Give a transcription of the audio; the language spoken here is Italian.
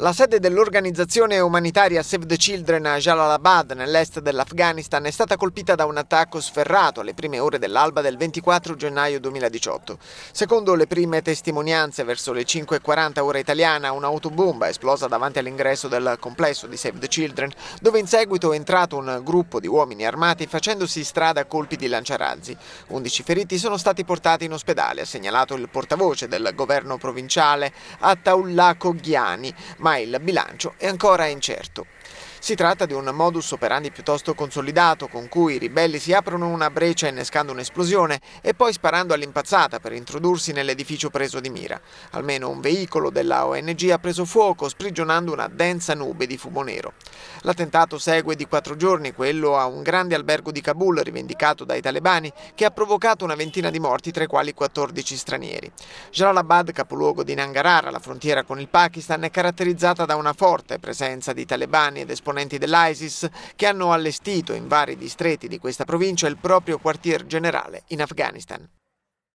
La sede dell'organizzazione umanitaria Save the Children a Jalalabad, nell'est dell'Afghanistan, è stata colpita da un attacco sferrato alle prime ore dell'alba del 24 gennaio 2018. Secondo le prime testimonianze, verso le 5.40 ora italiana, un'autobomba è esplosa davanti all'ingresso del complesso di Save the Children, dove in seguito è entrato un gruppo di uomini armati facendosi strada a colpi di lanciarazzi. 11 feriti sono stati portati in ospedale, ha segnalato il portavoce del governo provinciale Attaullah Coghiani, ma il bilancio è ancora incerto. Si tratta di un modus operandi piuttosto consolidato con cui i ribelli si aprono una breccia innescando un'esplosione e poi sparando all'impazzata per introdursi nell'edificio preso di mira. Almeno un veicolo della ONG ha preso fuoco sprigionando una densa nube di fumo nero. L'attentato segue di quattro giorni quello a un grande albergo di Kabul rivendicato dai talebani che ha provocato una ventina di morti tra i quali 14 stranieri. Jalalabad, capoluogo di Nangarhar, la frontiera con il Pakistan, è caratterizzata da una forte presenza di talebani ed esponenti esponenti dell'ISIS che hanno allestito in vari distretti di questa provincia il proprio quartier generale in Afghanistan.